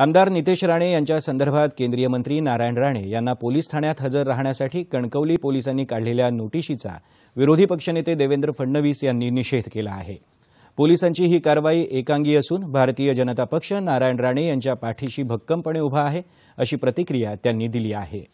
आमदार नितेश राणे यांच्या संदर्भात केंद्रीय मंत्री नारायण राणे यांना पोलीस ठाण्यात हजर राहण्यासाठी कणकवली पोलिसांनी काढलेल्या नोटिशीचा विरोधी पक्षनेते देवेंद्र फडणवीस यांनी निषेध केला आहे पोलिसांची ही कारवाई एकांगी असून भारतीय जनता पक्ष नारायण राणे यांच्या पाठीशी भक्कमपणे उभा आहे अशी प्रतिक्रिया त्यांनी दिली आहे